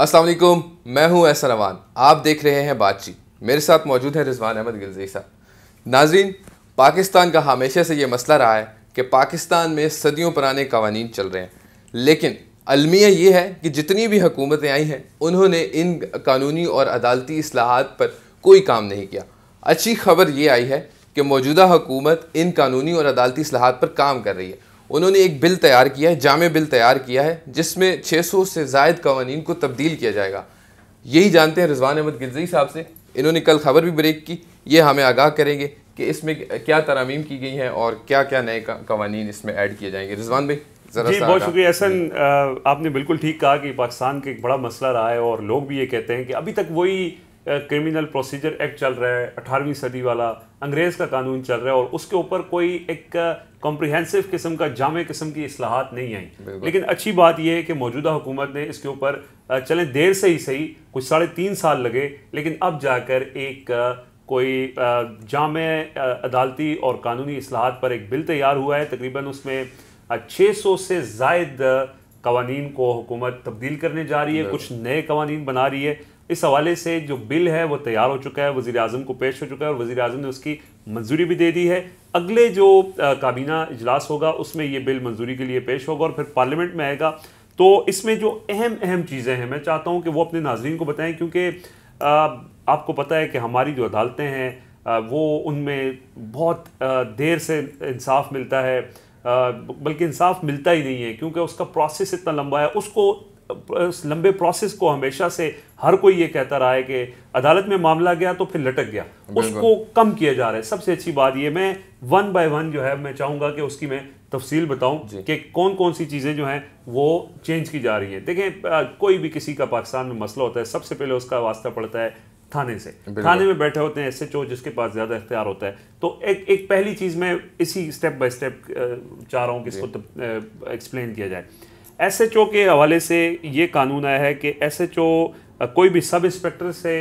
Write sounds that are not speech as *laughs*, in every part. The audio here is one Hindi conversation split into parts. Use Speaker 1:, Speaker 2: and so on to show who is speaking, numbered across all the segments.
Speaker 1: अस्सलाम वालेकुम मैं हूं एहसन रवान आप देख रहे हैं बातचीत मेरे साथ मौजूद है रिजवान अहमद गिलजी साहब नाजरीन पाकिस्तान का हमेशा से ये मसला रहा है कि पाकिस्तान में सदियों पुराने कवानीन चल रहे हैं लेकिन अलमिया ये है कि जितनी भी हुकूमतें आई हैं उन्होंने इन कानूनी और अदालती असलाहत पर कोई काम नहीं किया अच्छी खबर ये आई है कि मौजूदा हुकूमत इन कानूनी और अदालती असलाहत पर काम कर रही है उन्होंने एक बिल तैयार किया है जाम बिल तैयार किया है जिसमें 600 से जायद कवानी को तब्दील किया जाएगा यही जानते हैं रिजवान अहमद गिलजई साहब से इन्होंने कल खबर भी ब्रेक की ये हमें आगाह करेंगे कि इसमें क्या तरामीम की गई हैं और क्या क्या नए कवानी इसमें ऐड किए जाएंगे रिजवान भाई जी बहुत शुक्रिया
Speaker 2: एहसन आपने बिल्कुल ठीक कहा कि पाकिस्तान का एक बड़ा मसला रहा है और लोग भी ये कहते हैं कि अभी तक वही क्रिमिनल प्रोसीजर एक्ट चल रहा है अठारहवीं सदी वाला अंग्रेज़ का कानून चल रहा है और उसके ऊपर कोई एक कॉम्प्रिहेंसिव किस्म का जाम किस्म की असलाहत नहीं आई लेकिन अच्छी बात यह है कि मौजूदा हुकूमत ने इसके ऊपर चले देर से ही सही कुछ साढ़े तीन साल लगे लेकिन अब जाकर एक कोई जाम अदालती और कानूनी असलाहत पर एक बिल तैयार हुआ है तकरीबन उसमें छः सौ से जायद कवानीन को हुकूमत तब्दील करने जा रही है कुछ नए कवानीन बना रही है इस हवाले से जो बिल है वो तैयार हो चुका है वज़ी अजम को पेश हो चुका है और वज़ी अजम ने उसकी मंजूरी भी दे दी है अगले जो काबीना इजलास होगा उसमें ये बिल मंजूरी के लिए पेश होगा और फिर पार्लियामेंट में आएगा तो इसमें जो अहम अहम चीज़ें हैं मैं चाहता हूँ कि वो अपने नाजरन को बताएं क्योंकि आपको पता है कि हमारी जो अदालतें हैं वो उनमें बहुत देर से इंसाफ मिलता है बल्कि इंसाफ मिलता ही नहीं है क्योंकि उसका प्रोसेस इतना लंबा है उसको उस लंबे प्रोसेस को हमेशा से हर कोई ये कहता रहा है कि अदालत में मामला गया तो फिर लटक गया उसको कम किया जा रहा है सबसे अच्छी बात ये मैं वन बाय वन जो है मैं चाहूँगा कि उसकी मैं तफसील बताऊँ कि कौन कौन सी चीज़ें जो हैं वो चेंज की जा रही हैं देखें कोई भी किसी का पाकिस्तान में मसला होता है सबसे पहले उसका वास्ता पड़ता है थाने से थाने में बैठे होते हैं एस एच ओ जिसके पास ज़्यादा इख्तियार होता है तो एक एक पहली चीज़ मैं इसी स्टेप बाय स्टेप चाह रहा हूँ कि इसको एक्सप्लेन किया जाए एसएचओ के हवाले से ये कानून आया है कि एसएचओ कोई भी सब इंस्पेक्टर से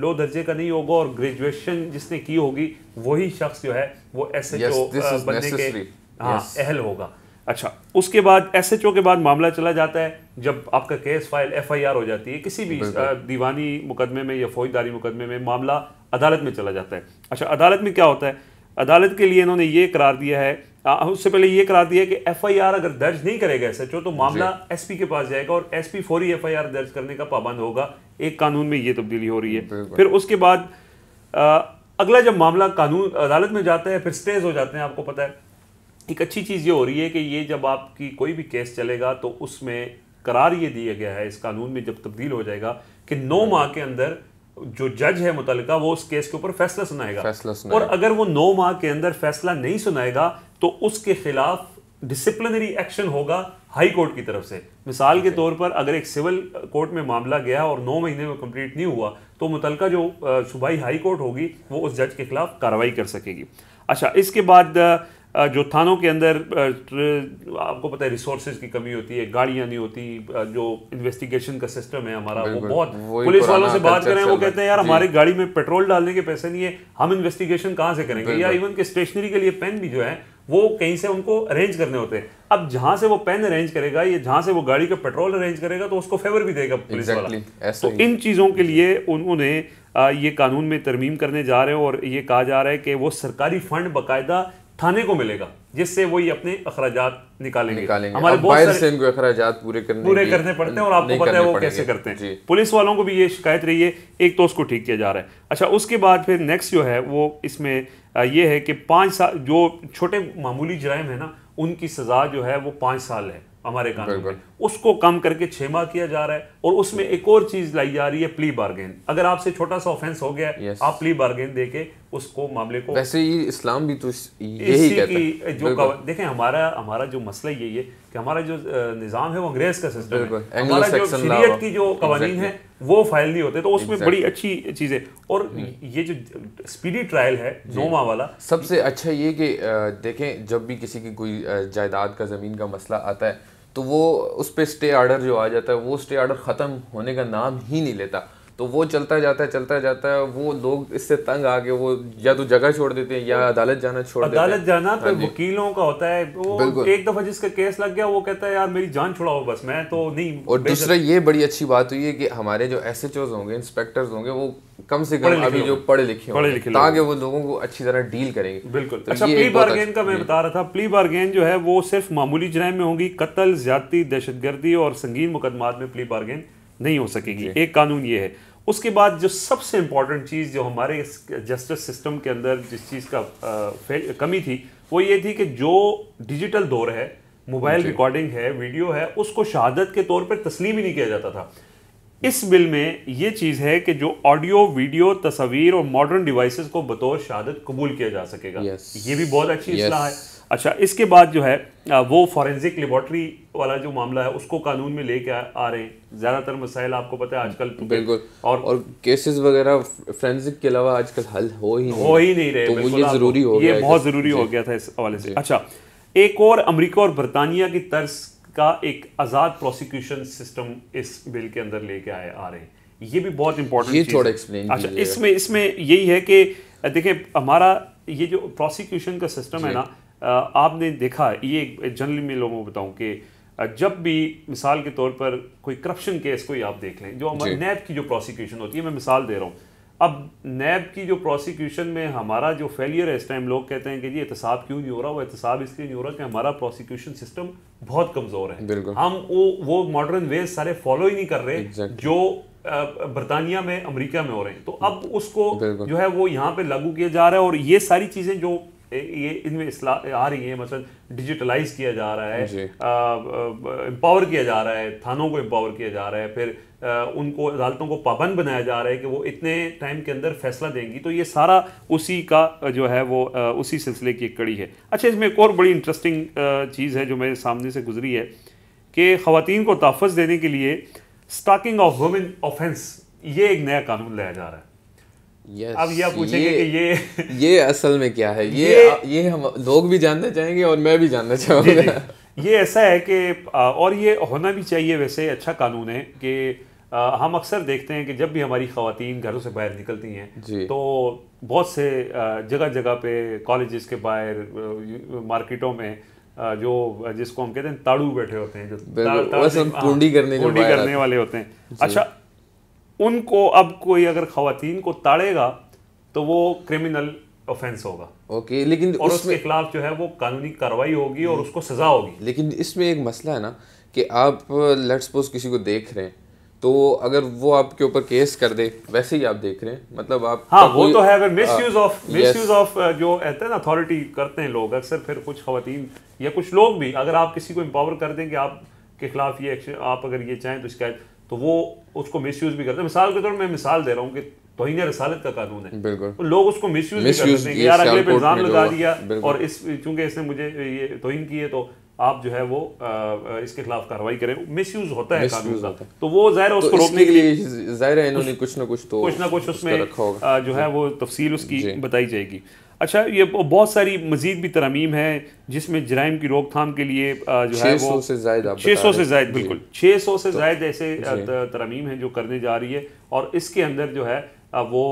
Speaker 2: लो दर्जे का नहीं होगा और ग्रेजुएशन जिसने की होगी वही शख्स जो है वो एस एच ओ बनने necessary. के हाँ yes. अहल होगा अच्छा उसके बाद एस एच ओ के बाद मामला चला जाता है जब आपका case file F I R हो जाती है किसी भी दीवानी मुकदमे में या फौजदारी मुकदमे में मामला अदालत में चला जाता है अच्छा अदालत में क्या होता है अदालत के लिए इन्होंने ये करार दिया है उससे पहले ये करा दिया कि एफआईआर अगर दर्ज नहीं करेगा एस तो मामला एसपी के पास जाएगा और एसपी फौरी एफआईआर दर्ज करने का पाबंद होगा एक कानून में ये तब्दीली हो रही है फिर उसके बाद आ, अगला जब मामला कानून अदालत में जाता है फिर स्टेज हो जाते हैं आपको पता है एक अच्छी चीज़ ये हो रही है कि ये जब आपकी कोई भी केस चलेगा तो उसमें करार ये दिया गया है इस कानून में जब तब्दील हो जाएगा कि नौ माह के अंदर जो जज है मुतल वो उस केस के ऊपर फैसला सुनाएगा फैसला और अगर वो नौ माह के अंदर फैसला नहीं सुनाएगा तो उसके खिलाफ डिसिप्लिनरी एक्शन होगा हाई कोर्ट की तरफ से मिसाल के तौर पर अगर एक सिविल कोर्ट में मामला गया और नौ महीने में कंप्लीट नहीं हुआ तो मुतलका जो सुबाई हाई कोर्ट होगी वो उस जज के खिलाफ कार्रवाई कर सकेगी अच्छा इसके बाद जो थानों के अंदर तो, आपको पता है रिसोर्सेज की कमी होती है गाड़ियाँ नहीं होती जो इन्वेस्टिगेशन का सिस्टम है हमारा वो बहुत पुलिस वालों से बात करें वो कहते हैं यार हमारी गाड़ी में पेट्रोल डालने के पैसे नहीं है हम इन्वेस्टिगेशन कहाँ से करेंगे या इवन के स्टेशनरी के लिए पेन भी जो है वो कहीं से उनको अरेंज करने होते हैं अब जहां से वो पेन अरेंज करेगा या जहां से वो गाड़ी का पेट्रोल अरेंज करेगा तो उसको फेवर भी देगा पुलिस exactly,
Speaker 1: वाला तो इन
Speaker 2: चीज़ों के लिए उन्होंने ये कानून में तरमीम करने जा रहे हैं और ये कहा जा रहा है कि वो सरकारी फंड बाकायदा थाने को मिलेगा जिससे वो ये अपने अखराज निकालेंगे, निकालेंगे। हमारे बहुत सारे इनको
Speaker 1: अखराज पूरे करने पूरे करने पड़ते हैं और आपको पता है वो कैसे करते हैं
Speaker 2: पुलिस वालों को भी ये शिकायत रही है एक तो उसको ठीक किया जा रहा है अच्छा उसके बाद फिर नेक्स्ट जो है वो इसमें ये है कि पाँच साल जो छोटे मामूली जराइम है ना उनकी सज़ा जो है वो पाँच साल है हमारे कानून में उसको कम करके छः माह किया जा रहा है और उसमें एक और चीज लाई जा रही है प्ली बार्गेन अगर आपसे छोटा सा ऑफेंस हो गया yes. आप प्ली बार्गेन देके उसको मामले को वैसे
Speaker 1: ही इस्लाम भी तो यही कहता है जो
Speaker 2: देखें हमारा हमारा जो मसला यही है कि हमारा जो निज़ाम है वो अंग्रेज का सिस्टम है हमारा जो की जो कवानी है वो फाइल नहीं होते तो उसमें exactly. बड़ी अच्छी चीज है और ये जो स्पीडी ट्रायल है नोमा वाला
Speaker 1: सबसे अच्छा ये कि देखें जब भी किसी की कोई जायदाद का ज़मीन का मसला आता है तो वो उस पर स्टे आर्डर जो आ जाता है वो स्टे आर्डर ख़त्म होने का नाम ही नहीं लेता तो वो चलता जाता है चलता जाता है वो लोग इससे तंग आके वो या तो जगह छोड़ देते हैं या अदालत जाना छोड़ अदालत जाना तो हाँ
Speaker 2: वकीलों का होता है वो एक दफा जिसका केस लग गया वो कहता है यार मेरी जान छुड़ाओ बस मैं तो नहीं और दूसरा
Speaker 1: ये बड़ी अच्छी बात हुई है कि हमारे जो एस होंगे इंस्पेक्टर्स होंगे वो कम से कम अभी जो पढ़े लिखे पढ़े लिखे ताकि वो लोगों को अच्छी तरह डील करेंगे बिल्कुल तो अच्छा प्ली बार्गेन का मैं
Speaker 2: बता रहा था प्ली बार्गेन जो है वो सिर्फ मामूली जराय में होंगी कत्ल ज्यादा दहशतगर्दी और संगीन मुकदमात में प्ली बार्गेन नहीं हो सकेगी एक कानून ये है उसके बाद जो सबसे इम्पॉर्टेंट चीज़ जो हमारे जस्टिस सिस्टम के अंदर जिस चीज़ का कमी थी वो ये थी कि जो डिजिटल दौर है मोबाइल रिकॉर्डिंग है वीडियो है उसको शहादत के तौर पर तस्लीम ही नहीं किया जाता था इस बिल में ये चीज़ है कि जो ऑडियो वीडियो तस्वीर और मॉडर्न डिवाइसेस को बतौर शहादत कबूल किया जा सकेगा yes. ये भी बहुत अच्छी yes. इसलाह है अच्छा इसके बाद जो है वो फॉरेंसिक लेबॉर्ट्री वाला जो मामला है उसको कानून में लेके आ रहे हैं ज़्यादातर मसाइल आपको पता है आजकल बिल्कुल और और
Speaker 1: केसेस वगैरह फॉरेंसिक के अलावा आजकल हल हो ही हो ही नहीं रहे तो ये ज़रूरी हो ये बहुत ज़रूरी हो गया था इस हवाले से अच्छा
Speaker 2: एक और अमरीका और बरतानिया की तर्ज का एक आज़ाद प्रोसिक्यूशन सिस्टम इस बिल के अंदर लेके आए आ रहे हैं ये भी बहुत इंपॉर्टेंट थोड़ा एक्सप्लेन अच्छा इसमें इसमें यही है कि देखिये हमारा ये जो प्रोसिक्यूशन का सिस्टम है ना आपने देखा ये जनरली मैं लोगों को बताऊं कि जब भी मिसाल के तौर पर कोई करप्शन केस कोई आप देख लें जो हमारे नैब की जो प्रोसिक्यूशन होती है मैं मिसाल दे रहा हूँ अब नैब की जो प्रोसिक्यूशन में हमारा जो फेलियर है इस टाइम लोग कहते हैं कि जी एहतसाब क्यों नहीं हो रहा वो एहतसाब इसलिए नहीं हो रहा कि हमारा प्रोसिक्यूशन सिस्टम बहुत कमज़ोर है हम वो वो मॉडर्न वेज सारे फॉलो ही नहीं कर रहे जो बरतानिया में अमेरिका में हो रहे हैं तो अब उसको जो है वो यहाँ पे लागू किया जा रहा है और ये सारी चीज़ें जो ये इनमें आ रही है मतलब डिजिटलाइज किया जा रहा है एम्पावर किया जा रहा है थानों को एम्पावर किया जा रहा है फिर आ, उनको अदालतों को पाबंद बनाया जा रहा है कि वो इतने टाइम के अंदर फैसला देंगी तो ये सारा उसी का जो है वो आ, उसी सिलसिले की एक कड़ी है अच्छा इसमें एक और बड़ी इंटरेस्टिंग चीज़ है जो मेरे सामने से गुजरी है कि खातन को तहफ़ देने के लिए स्टाकिंग ऑफ वुमेन ऑफेंस ये एक नया कानून
Speaker 1: लाया जा रहा है yes, अब ये पूछेंगे कि ये *laughs* ये असल में क्या है ये ये, आ, ये हम लोग भी जानना चाहेंगे और मैं भी जानना चाहूँगा ये ऐसा है कि और
Speaker 2: ये होना भी चाहिए वैसे अच्छा कानून है कि हम अक्सर देखते हैं कि जब भी हमारी खातन घरों से बाहर निकलती हैं तो बहुत से जगह जगह पे कॉलेजेस के बाहर मार्केटों में जो जिसको हम कहते हैं ताड़ू बैठे होते हैं जो ताड़, ताड़, ताड़, ताड़, ताड़, उनको अब कोई अगर खातन को ताड़ेगा तो वो क्रिमिनल ऑफेंस होगा ओके लेकिन और उसके खिलाफ जो है वो कानूनी कार्रवाई होगी और हम्म। उसको सजा होगी
Speaker 1: लेकिन इसमें एक मसला है ना कि आप लेट्स सपोज किसी को देख रहे हैं तो अगर वो आपके ऊपर केस कर दे वैसे ही आप देख रहे हैं मतलब आप हाँ वो तो है अगर misuse of misuse
Speaker 2: of जो कहते हैं ना अथॉरिटी करते हैं लोग अक्सर फिर कुछ खातन या कुछ लोग भी अगर आप किसी को एम्पावर कर दें कि आप के खिलाफ ये एक्शन आप अगर ये चाहें तो शिकायत तो वो उसको मिस यूज भी करते हैं मिसाल के तौर तो मैं मिसाल दे रहा हूँ कि तोहिन रसालत का कानून है बिल्कुल तो लोग उसको मिस यूज भी करते हैं यार अगले पे इल्ज़ाम लगा दिया और इस चूंकि इसने मुझे ये तोहिन की है तो आप जो है वो आ, इसके खिलाफ कार्रवाई करें मिस यूज होता है कानून का तो वो जाहिर है तो उसको रोकने के लिए
Speaker 1: जाहिर है इन्होंने कुछ ना कुछ तो कुछ ना कुछ उसमें
Speaker 2: जो है वो तफसील उसकी बताई जाएगी अच्छा ये बहुत सारी मजीद भी तरमीम है जिसमें जराइम की रोकथाम के लिए जो है वो छः सौ से ज्यादा बिल्कुल छः सौ से तो ज्यादा ऐसे तरमीम हैं जो करने जा रही है और इसके अंदर जो है वो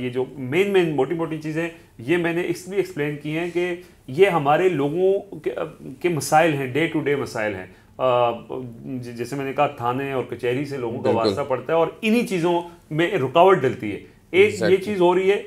Speaker 2: ये जो मेन मेन मोटी मोटी चीज़ें ये मैंने इसलिए एक्सप्लेन की हैं कि ये हमारे लोगों के, के मसाइल हैं डे टू डे मसाइल हैं जैसे मैंने कहा थाने और कचहरी से लोगों का वास्ता पड़ता है और इन्हीं चीज़ों में रुकावट डलती है एक ये चीज़ हो रही है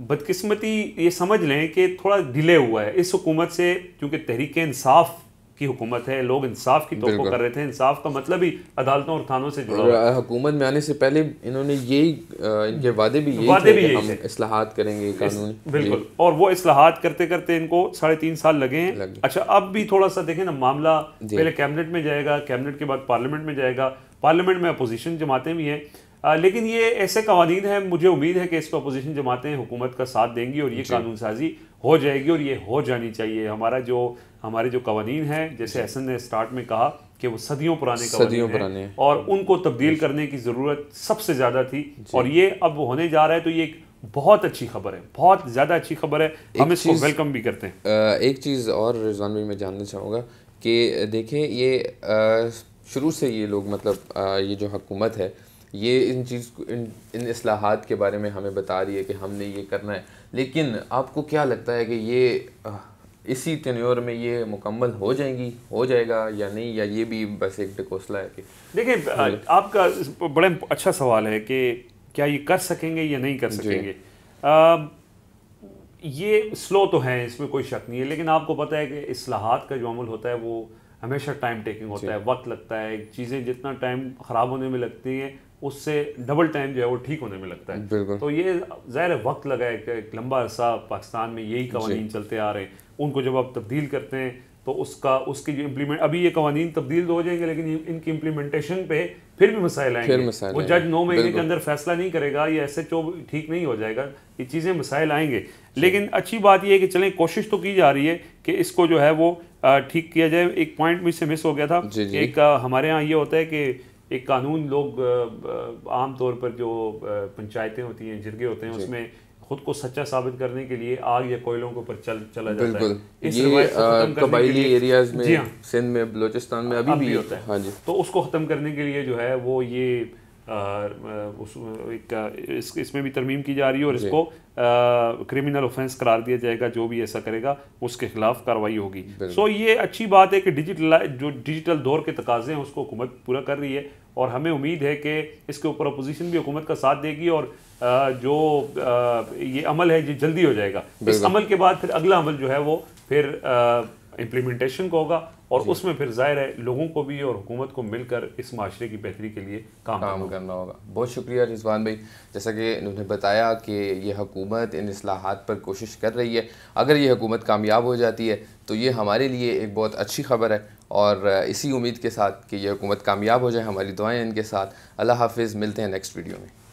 Speaker 2: बदकिस्मती ये समझ लें कि थोड़ा डिले हुआ है इस हुकूमत से क्योंकि तहरीक इंसाफ की हुकूमत है लोग इंसाफ की तो कर रहे थे इंसाफ का मतलब ही अदालतों और थानों से
Speaker 1: जुड़ा हुकूमत में आने से पहले इन्होंने यही इनके वादे भी यही वादे थे भी यही करेंगे कानून बिल्कुल और वो असलाहत करते करते
Speaker 2: इनको साढ़े तीन साल लगे हैं अच्छा अब भी थोड़ा सा देखें ना मामला पहले कैबिनेट में जाएगा कैबिनेट के बाद पार्लियामेंट में जाएगा पार्लियामेंट में अपोजिशन जमाते भी हैं लेकिन ये ऐसे कवानीन हैं मुझे उम्मीद है कि इसको अपोजिशन जमातें हुकूमत का साथ देंगी और ये कानून साजी हो जाएगी और ये हो जानी चाहिए हमारा जो हमारे जो कवानीन हैं जैसे हसन ने स्टार्ट में कहा कि वो सदियों पुराने सदियों पुराने हैं और उनको तब्दील करने की ज़रूरत सबसे ज़्यादा थी और ये अब होने जा रहा है तो ये एक बहुत अच्छी खबर है
Speaker 1: बहुत ज़्यादा अच्छी खबर है हम इसको वेलकम भी करते हैं एक चीज़ और रिजवान भाई मैं जानना चाहूँगा कि देखिए ये शुरू से ये लोग मतलब ये जो हुकूमत है ये इन चीज़ इन इन असलाहत के बारे में हमें बता रही है कि हमने ये करना है लेकिन आपको क्या लगता है कि ये इसी तनोर में ये मुकम्मल हो जाएंगी हो जाएगा या नहीं या ये भी बस एक डकोसला है कि देखिए हम्म। आपका बड़े अच्छा सवाल है कि क्या ये कर
Speaker 2: सकेंगे या नहीं कर सकेंगे आ, ये स्लो तो है इसमें कोई शक नहीं है लेकिन आपको पता है कि असलाहत का जो अमल होता है वो हमेशा टाइम टेकिंग होता है वक्त लगता है चीज़ें जितना टाइम ख़राब होने में लगती हैं उससे डबल टाइम जो है वो ठीक होने में लगता है तो ये ज़ाहिर वक्त लगा है एक लंबा अरसा पाकिस्तान में यही कवानीन चलते आ रहे हैं उनको जब आप तब्दील करते हैं तो उसका उसकी जो इम्प्लीमेंट अभी ये कवानीन तब्दील तो हो जाएंगे लेकिन इनकी इम्प्लीमेंटेशन पे फिर भी मसाइल आएंगे वो जज नौ महीने के अंदर फैसला नहीं करेगा ये एस एच ओ ठीक नहीं हो जाएगा ये चीज़ें मसाइल आएंगे लेकिन अच्छी बात यह है कि चलें कोशिश तो की जा रही है कि इसको जो है वो ठीक किया जाए एक पॉइंट भी इससे मिस हो गया था एक हमारे यहाँ ये होता है कि एक कानून लोग आम तौर पर जो पंचायतें होती हैं जिरगे होते हैं उसमें खुद को सच्चा साबित करने के लिए आग या कोयलों के ऊपर चल चला जाता है इस ये कबाइली एरियाज में हाँ।
Speaker 1: सिंध में बलूचिस्तान में अभी, भी होता है हाँ जी
Speaker 2: तो उसको ख़त्म करने के लिए जो है वो ये उस एक इस, इसमें भी तरमीम की जा रही है और इसको क्रिमिनल ऑफेंस करार दिया जाएगा जो भी ऐसा करेगा उसके खिलाफ कार्रवाई होगी सो ये अच्छी बात है कि डिजिटल जो डिजिटल दौर के तकाजे हैं उसको हुकूमत पूरा कर रही है और हमें उम्मीद है कि इसके ऊपर अपोजिशन भी हुकूमत का साथ देगी और जो ये अमल है ये जल्दी हो जाएगा इस अमल के बाद फिर अगला अमल जो है वो फिर इम्प्लीमेंटेशन को होगा और उसमें फिर जाहिर है लोगों को भी और हुकूमत
Speaker 1: को मिलकर इस माशरे की बेहतरी के लिए काम, काम करना होगा बहुत शुक्रिया रिजवान भाई जैसा कि उन्होंने बताया कि ये हकूमत इन असलाहत पर कोशिश कर रही है अगर ये हुकूमत कामयाब हो जाती है तो ये हमारे लिए एक बहुत अच्छी खबर है और इसी उम्मीद के साथ कि यह हुकूमत कामयाब हो जाए हमारी दुआएँ इनके साथ अल्लाह हाफिज़ मिलते हैं नेक्स्ट वीडियो में